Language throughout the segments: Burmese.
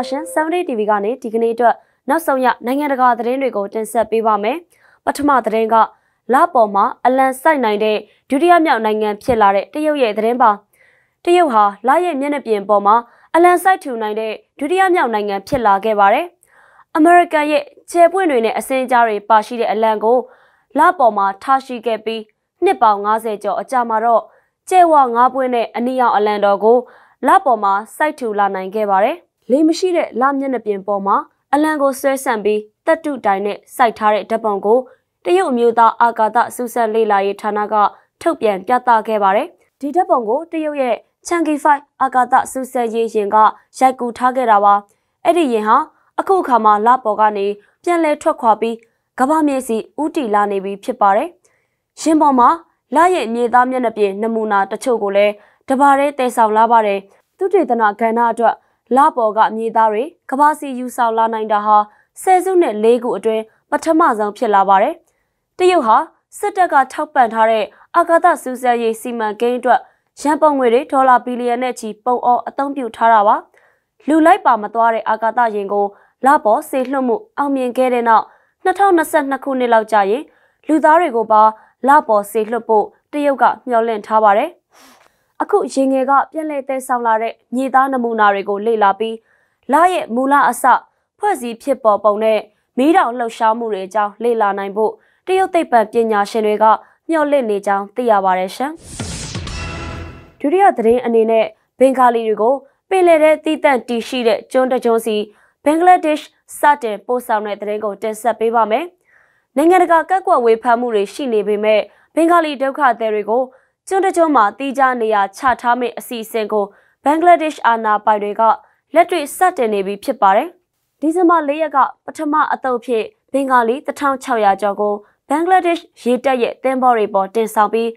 Washington 70 TV ကနေဒီကနေ့အတွက်နောက်ဆုံးရနိုင်ငံတကာသတင်းတွေကိုတင်ဆက်ပေးပါမယ်။ပထမသတင်းကလပေါ်မှာအလန်ဆိုင်နိုင်တဲ့ဒုတိယမြောက်နိုင်ငံဖြစ်လာတဲ့တရုတ်ရဲ့သတင်းပါ။တရုတ်ဟာလရဲ့မျက်နှာပြင်ပေါ်မှာအလန်ဆိုင်ထူနိုင်တဲ့ဒုတိယမြောက်နိုင်ငံဖြစ်လာခဲ့ပါတယ်။အမေရိကန်ရဲ့ခြေပွင့်တွေနဲ့အစင်းကြားတွေပါရှိတဲ့အလန်ကိုလပေါ်မှာထားရှိခဲ့ပြီးနှစ်ပေါင်း90ကျော်အကြာမှာတော့ကျဲဝ၅ပွင့်နဲ့အနီရောင်အလံတော်ကိုလပေါ်မှာစိုက်ထူလာနိုင်ခဲ့ပါတယ်။လေမရှိတဲ့လမျက်နှာပြင်ပေါ်မှာအလံကိုဆွဲဆန့်ပြီးတက်တုတိုင်နဲ့စိုက်ထားတဲ့ဓာတ်ပုံကို တရုတ်အမျိုးသားအာကာသစူးစမ်းလေ့လာရေးဌာနကထုတ်ပြန်ပြသခဲ့ပါတယ်။ဒီဓာတ်ပုံကိုတရုတ်ရဲ့ Chang'e 5အာကာသစူးစမ်းရေးယင်ကရိုက်ကူးထားခဲ့တာပါ။အဲ့ဒီယင်ဟာအခုအခါမှာလပေါ်ကနေပြန်လဲထွက်ခွာပြီးကမ္ဘာမြေစီဥတီလာနေပြီဖြစ်ပါတယ်။ရှင်ပေါ်မှာလရဲ့မြေသားမျက်နှာပြင်နမူနာတချို့ကိုလည်းတဘာရဲတည်ဆောင်လာပါတယ်။သူတေသနာကဏ္ဍအတွက်လပေါ်ကအမြေသားတွေကဘာစီယူဆောင်လာနိုင်တာဟာဆယ်စုနှစ်၄ခုအတွင်းပထမဆုံးဖြစ်လာပါတယ်။တရုတ်ဟာစစ်တပ်ကထောက်ပံ့ထားတဲ့အာကာသစူးစမ်းရေးစီမံကိန်းအတွက်ရန်ပုံငွေတွေဒေါ်လာဘီလီယံနဲ့ချီပုံအော်အသုံးပြုထားတာပါ။လူလိုက်ပါမသွားတဲ့အာကာသယာဉ်ကိုလပေါ်ဆေလွှတ်မှုအောင်မြင်ခဲ့တဲ့နောက်2022ခုနှစ်လောက်ကြာရင် လူသားတွေကိုပါလပေါ်ဆေလွှတ်ဖို့တရုတ်ကမျှော်လင့်ထားပါတယ်အခုရေငယ်ကပြန်လည်တည်ဆောက်လာတဲ့မြေသားနမူနာတွေကို လေ့လာပြီးလရဲ့မူလအစဖွဲ့စည်းဖြစ်ပေါ်ပုံနဲ့မီးတောင်လှုပ်ရှားမှုတွေအကြောင်းလေ့လာနိုင်ဖို့တရုတ်သိပ္ပံပညာရှင်တွေကမျှော်လင့်နေကြောင်းသိရပါတယ်ရှင်။ဒုတိယသတင်းအနေနဲ့ဘင်္ဂါလီတွေကိုပင်လယ်ထဲတီးတန့်တည်ရှိတဲ့ကျွန်းတကျွန်းစီဘင်္ဂလားဒေ့ရှ်စတင်ပို့ဆောင်တဲ့သတင်းကိုတင်ဆက်ပေးပါမယ်။နိုင်ငံတကာကက်ကွက်ဝေဖန်မှုတွေရှိနေပေမဲ့ဘင်္ဂါလီဒုက္ခသည်တွေကိုကျွန်းတကျွန်းမှာတီးခြားနေရာချထားမယ့်အစီအစဉ်ကိုဘင်္ဂလားဒေ့ရှ်အာဏာပိုင်တွေကလက်တွေ့စတင်နေပြီဖြစ်ပါတယ်။ဒီဇင်ဘာ၄ရက်ကပထမအတုပ်ဖြစ်ဘင်္ဂါလီ1600ကျော်ကိုဘင်္ဂလားဒေ့ရှ်ရေတပ်ရဲ့တင်ပေါ်တွေပေါ်တင်ဆောင်ပြီး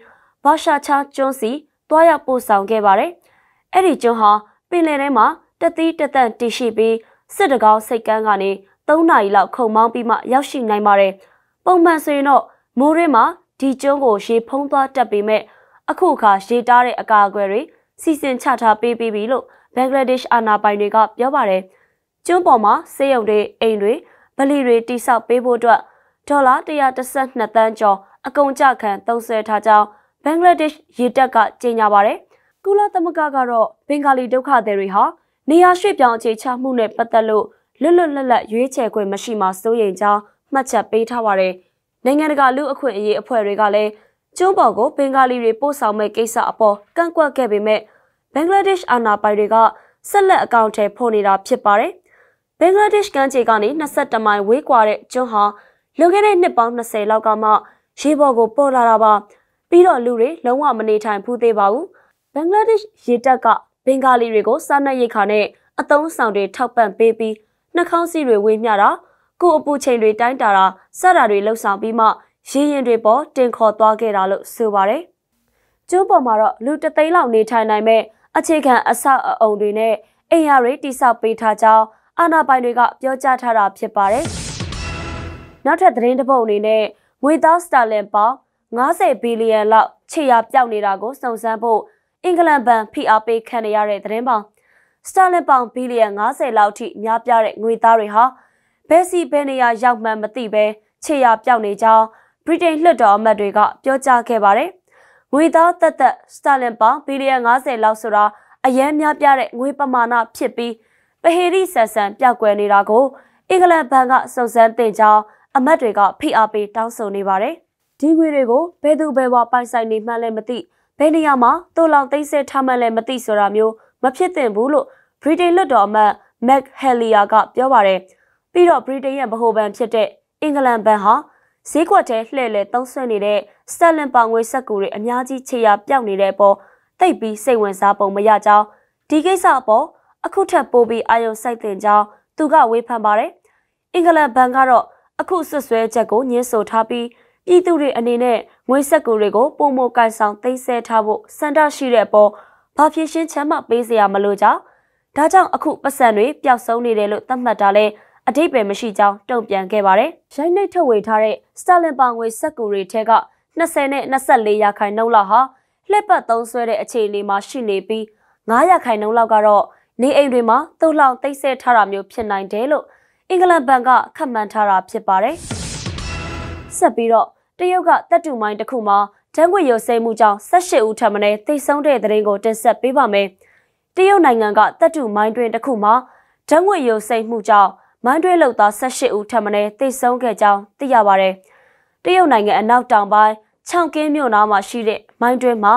ဘာရှာချာကျွန်းစီတွားရောက်ပို့ဆောင်ခဲ့ပါတယ်။အဲ့ဒီကျွန်းဟာပင်လယ်ထဲမှာတသီးတသန့်တည်ရှိပြီးစစ်တကောင်းစိတ်ကန်းကနေ3နာရီလောက်ခုံမောင်းပြီးမှရောက်ရှိနိုင်ပါတယ်။ပုံမှန်ဆိုရင်တော့မိုးရင်းမှာဒီကျွန်းကိုရေဖုံးသွားတတ်ပေမဲ့အခုအခါရေးတားတဲ့အကာအကွယ်တွေစီစဉ်ချထားပေးပြီးပြီလို့ဘင်္ဂလားဒေ့ရှ်အာဏာပိုင်တွေကပြောပါတယ်။ကျွန်းပေါ်မှာဆေးရုံတွေအိမ်တွေဗလီတွေတိစောက်ပေးဖို့အတွက်ဒေါ်လာ132သန်းကျော်အကုန်ကြခံသုံးစွဲထားကြောင်းဘင်္ဂလားဒေ့ရှ်ရေတပ်ကကြေညာပါတယ်။ကုလသမဂ္ဂကတော့ဘင်္ဂါလီဒုက္ခသည်တွေဟာနေရာရွှေ့ပြောင်းအခြေချမှုနဲ့ပတ်သက်လို့လွတ်လွတ်လပ်လပ်ရွေးချယ်ခွင့်မရှိမှစိုးရိမ်ကြောင်းမှတ်ချက်ပေးထားပါတယ်။နိုင်ငံတကာလူ့အခွင့်အရေးအဖွဲ့တွေကလည်းကျွန်းပေါ်ကိုဘင်္ဂါလီတွေပို့ဆောင်မဲ့ကိစ္စအပေါ်ကန့်ကွက်ခဲ့ပေမဲ့ဘင်္ဂလားဒေ့ရှ်အာဏာပိုင်တွေကဆက်လက်အကောင့်ထဲပို့နေတာဖြစ်ပါတယ်။ဘင်္ဂလားဒေ့ရှ်ကမ်းခြေကနေ22မိုင်ဝေးကွာတဲ့ကျွန်းဟာလွန်ခဲ့တဲ့နှစ်ပေါင်း20လောက်ကမှရေပေါ်ကို ပေါ်လာတာပါ။ပြီးတော့လူတွေလုံးဝမနေထိုင်ဘူးသေးပါဘူး။ဘင်္ဂလားဒေ့ရှ်ရေတပ်ကဘင်္ဂါလီတွေကိုစားနပ်ရိက္ခာနဲ့အသုံးဆောင်တွေထောက်ပံ့ပေးပြီးနှာခေါင်းစီတွေဝေမျှတာကိုအပူချိန်တွေတိုင်းတာတာ စတာတွေလှုပ်ဆောင်ပြီးမှရေရင်တွေပေါ်တင်ခေါ်သွားခဲ့တာလို့ဆိုပါတယ်။ကျိုးပေါ်မှာတော့လူတသိန်းလောက်နေထိုင်နိုင်မဲ့အခြေခံအဆောက်အုံတွေနဲ့အိမ်ယာတွေတိစောက်ပေးထားကြောင်းအာဏာပိုင်တွေက ပြောကြားထားတာဖြစ်ပါတယ်။နောက်ထပ်သတင်းတစ်ပုဒ်အနေနဲ့ငွေသားစတာလင်ပေါင်90ဘီလီယံလောက်ခြေရာပြောက်နေတာကိုစုံစမ်းဖို့အင်္ဂလန်ဘဏ်ဖိအားပေးခံရတဲ့သတင်းပေါင်စတာလင်ပေါင်ဘီလီယံ90လောက်ထိများပြားတဲ့ငွေသားတွေဟာဘယ်စီဘယ်နေရာရောက်မှန်းမသိပဲခြေရာပြောက်နေကြောင်းဗြိတိန်လွှတ်တော်အမတ်တွေကပြောကြားခဲ့ပါတယ်။ငွေသားသက်သက်စတာလင်ပေါင်ဘီလီယံ90လောက်ဆိုတာအရန်များပြတဲ့ငွေပမာဏဖြစ်ပြီးပဟေရီဆန်ဆန်ပြောက်ကွယ်နေတာကိုအင်္ဂလန်ဘဏ်ကစုံစမ်းသင့်ကြောင်းအမတ်တွေကဖိအားပေးတောင်းဆိုနေပါတယ်။ဒီငွေတွေကိုဘယ်သူဘယ်ဝပိုင်ဆိုင်နေမှန်းလည်းမသိဘယ်နေရာမှာတူလောင်သိမ်းဆဲထားမှန်းလည်းမသိဆိုတာမျိုးမဖြစ်သင့်ဘူးလို့ဗြိတိန်လွှတ်တော်အမတ်မက်ဟယ်လီယာကပြောပါတယ်။ပြီးတော့ဗြိတိန်ရဲ့ဗဟိုဘဏ်ဖြစ်တဲ့အင်္ဂလန်ဘဏ်ဟာဈေးကွက်ထဲလှည့်လည်သုံးဆွဲနေတဲ့စက်လန်ပေါင်ငွေစက်ကူတွေအများကြီးခြေရာပြောက်နေတဲ့အပေါ်တိတ်ပြီးစိတ်ဝင်စားပုံမရကြောင်းဒီကိစ္စအပေါ်အခုထပ်ပို့ပြီးအာရုံစိုက်တင်ကြောင်းသူကဝေဖန်ပါတယ်။အင်္ဂလန်ဘဏ်ကတော့အခုဆွဆွဲချက်ကိုညှင်းဆိုထားပြီးပြည်သူတွေအနေနဲ့ငွေစက်ကူတွေကိုပုံမကန်ဆောင်သိမ်းဆဲထားဖို့စန္ဒရှိတဲ့အပေါ်ဘာဖြစ်ရှင်းချမ်းမပေးစရာမလိုကြောင်းဒါကြောင့်အခုပတ်စံတွေပျောက်ဆုံးနေတယ်လို့သတ်မှတ်တာလဲအတိတ်ပဲမရှိကြောင်းတုံ့ပြန်ခဲ့ပါတယ်။ရိုက်နှိပ်ထုတ်ဝေထားတဲ့စတာလင်ပါငွေစက်ကူတွေထဲက20နဲ့24ရာခိုင်နှုန်းလောက်ဟာလှက်ပတ်သုံးဆွဲတဲ့အခြေအနေမှာရှိနေပြီး9ရာခိုင်နှုန်းလောက်ကတော့နေအိမ်တွေမှာတုတ်လောင်တိတ်ဆဲထားတာမျိုးဖြစ်နိုင်တယ်လို့အင်္ဂလန်ဘဏ်ကခန့်မှန်းထားတာဖြစ်ပါတယ်။ဆက်ပြီးတော့တရုတ်ကတပ်တူမိုင်းတစ်ခုမှာတန်းခွေရုပ်စိမ့်မှုကြောင့်18ဦးထပ်မံတိတ်ဆုံးတဲ့သတင်းကိုတင်ဆက်ပေးပါမယ်။တရုတ်နိုင်ငံကတပ်တူမိုင်းတွင်တစ်ခုမှာတန်းခွေရုပ်စိမ့်မှုကြောင့်မန်းတွဲလောက်သား18ဦးထပ်မံတိတ်ဆုံးခဲ့ကြောင်းသိရပါတယ်။တရုတ်နိုင်ငံအနောက်တောင်ပိုင်းချောင်းကင်းမြို့နားမှာရှိတဲ့မိုင်းတွဲမှာ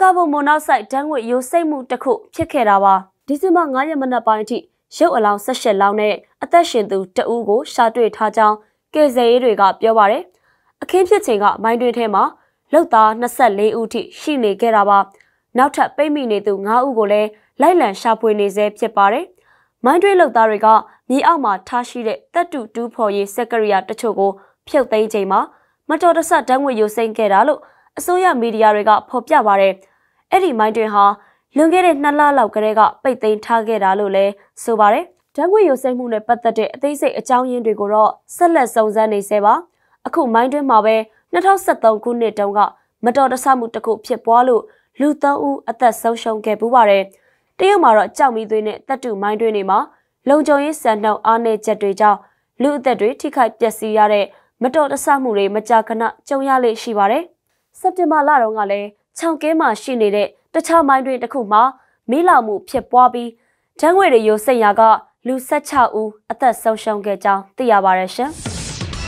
ကာဗွန်မိုနောက်ဆိုက်ဓာတ်ငွေ့ယိုစိမ့်မှုတစ်ခုဖြစ်ခဲ့တာပါ။ဒီဇင်ဘာ9ရက်မနက်ပိုင်းအထိရုပ်အလောင်း18လောင်းနဲ့အသက်ရှင်သူတဦးကိုရှာတွေ့ထားကြောင်းကယ်ဆယ်ရေးတွေကပြောပါတယ်။အခင်းဖြစ်ချိန်ကမိုင်းတွင်ထဲမှာလောက်သား24ဦးထိရှိနေခဲ့တာပါ။နောက်ထပ်ပိတ်မိနေသူ9ဦးကိုလည်းလိုက်လံရှာဖွေနေဆဲဖြစ်ပါတယ်။မိုင်းတွေးလုပ်သားတွေကမြေအောက်မှာထားရှိတဲ့တပ်တူတူးဖော်ရေးစက်ကရိယာတချို့ကိုဖြုတ်သိမ်းချိန်မှာမတော်တဆဓာတ်ငွေယိုစိမ့်ခဲ့တာလို့အစိုးရမီဒီယာတွေကဖော်ပြပါရယ်အဲ့ဒီမိုင်းတွင်ဟာလွန်ခဲ့တဲ့2လလောက်ကတည်းကပိတ်သိမ်းထားခဲ့တာလို့လည်းဆိုပါရယ်ဓာတ်ငွေယိုစိမ့်မှုနဲ့ပတ်သက်တဲ့အသေးစိတ်အကြောင်းရင်းတွေကိုတော့ဆက်လက်စုံစမ်းနေဆဲပါအခုမိုင်းတွင်မှာပဲ2023ခုနှစ်တုန်းကမတော်တဆမှုတစ်ခုဖြစ်ပွားလို့လူ3ဦးအသက်ဆုံးရှုံးခဲ့ပူပါရယ်။တရုတ်မှာတော့ကြောက်မီသွေးနဲ့တက်တူမိုင်းတွင်းတွေမှာလုံခြုံရေးစံနှုန်းအားနည်းချက်တွေကြောင့်လူအသက်တွေထိခိုက်ပျက်စီးရတဲ့မတော်တဆမှုတွေမကြာခဏကြုံရလေရှိပါတယ်။စက်တင်ဘာလတုန်းကလည်းချောင်းကဲမှာရှိနေတဲ့တခြားမိုင်းတွင်တစ်ခုမှာမီးလောင်မှုဖြစ်ပွားပြီးဓာတ်ငွေတွေယိုစိတ်ရာကလူ16ဦးအသက်ဆုံးရှုံးခဲ့ကြောင်းသိရပါတယ်ရှင်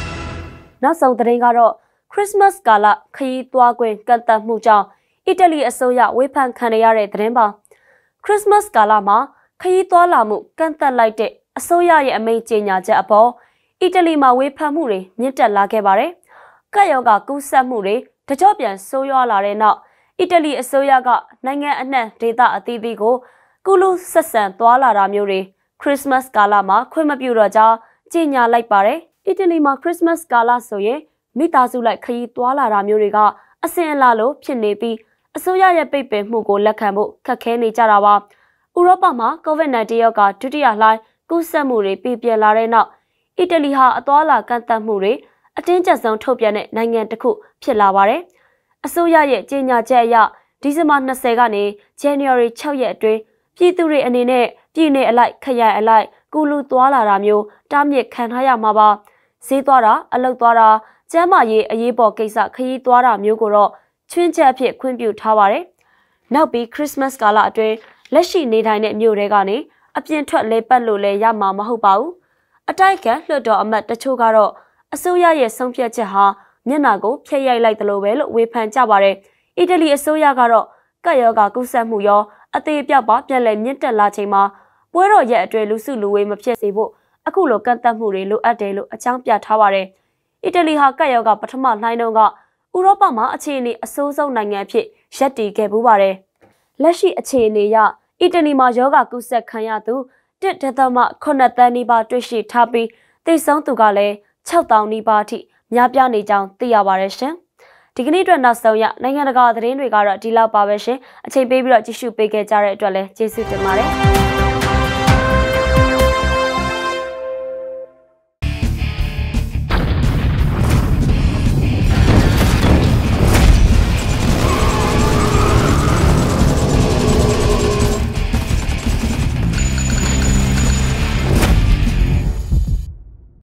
။နောက်ဆုံးသတင်းကတော့ Christmas ကာလခရီးသွားခွင့်ကန့်သတ်မှုကြောင့်အီတလီအစိုးရဝေဖန်ခံရတဲ့သတင်းပါခရစ်စမတ်ကာလမှာခရီးသွားလာမှုကန့်သတ်လိုက်တဲ့အစိုးရရဲ့အမိန့်ကြေညာချက်အပေါ်အီတလီမှာဝေဖန်မှုတွေမြင့်တက်လာခဲ့ပါတယ်။ကပ်ရောဂါကူးစက်မှုတွေတကြော့ပြန်ဆိုးရွားလာတဲ့နောက်အီတလီအစိုးရက နိုင်ငံအနှံ့ဒေသအသီးသီးကိုကုလူဆက်ဆံသွားလာတာမျိုးတွေခရစ်စမတ်ကာလမှာခွင့်မပြုတော့ကြောင်းကြေညာလိုက်ပါတယ်။အီတလီမှာခရစ်စမတ်ကာလဆိုရင်မိသားစုလိုက် ခရီးသွားလာတာမျိုးတွေက အစင်အလာလိုဖြစ်နေပြီးအစိုးရရဲ့ပိတ်ပင်မှုကိုလက်ခံဖို့ခက်ခဲနေကြတာပါ။ဥရောပမှာ COVID-19 ရောဂါဒုတိယလှိုင်းကူးစက်မှုတွေပြည်ပြလာတဲ့နောက်အီတလီဟာအသွာလာကန့်သတ်မှုတွေအတင်းကျပ်ဆုံးထုတ်ပြန်တဲ့နိုင်ငံတစ်ခုဖြစ်လာပါတယ်။အစိုးရရဲ့ကြေညာချက်အရဒီဇင်ဘာ20ကနေ January 6ရက်အတွင်းပြည်သူတွေအနေနဲ့ပြည်내အလိုက်ခရိုင်အလိုက်ကူလူသွားလာတာမျိုးတားမြစ်ခံထားရမှာပါ။ဈေးသွားတာအလုပ်သွားတာကျန်းမာရေးအရေးပေါ်ကိစ္စခရီးသွားတာမျိုးကိုတော့ချွင်းချက်အဖြစ်ခွင့်ပြုထားပါတယ်။နောက်ပြီးခရစ်စမတ်ကာလအတွင်းလက်ရှိနေထိုင်တဲ့မြို့တွေကနေအပြင်ထွက်လဲပတ်လို့လဲရမှာမဟုတ်ပါဘူး။အတိုက်ခံလွှတ်တော်အမတ်တချို့ကတော့အစိုးရရဲ့ဆုံးဖြတ်ချက်ဟာမျက်နှာကိုဖျက်ရိုက်လိုက်တယ်လို့ပဲလို့ဝေဖန်ကြပါတယ်။အီတလီအစိုးရကတော့ကပ်ရောဂါကူးစက်မှုရောအသေးအပြောက်ပါပြန်လည်မြင့်တက်လာချိန်မှာပွဲတော်ရဲ့အတွဲလူစုလူဝေးမဖြစ်စေဖို့အခုလိုကန့်သတ်မှုတွေလိုအပ်တယ်လို့အကြောင်းပြထားပါတယ်။အီတလီဟာကပ်ရောဂါပထမလှိုင်းတုန်းကဥရောပမှာအခြေအနေအဆိုးဆုံးနိုင်ငံအဖြစ်ရပ်တည်ခဲ့ပူးပါတယ်။လက်ရှိအခြေအနေအရအီတလီမှာယောဂကူးစက်ခံရသူ1.8သန်းနီးပါးတွေ့ရှိထားပြီးသေဆုံးသူကလည်း6000နီးပါးအထိ များပြားနေကြောင်းသိရပါတယ်ရှင်။ဒီကနေ့အတွက်နောက်ဆုံးရနိုင်ငံတကာသတင်းတွေကတော့ဒီလောက်ပါပဲရှင်။အချိန်ပေးပြီးတော့ကြည့်ရှုပေးခဲ့ကြတဲ့အတွက်လည်းကျေးဇူးတင်ပါတယ်။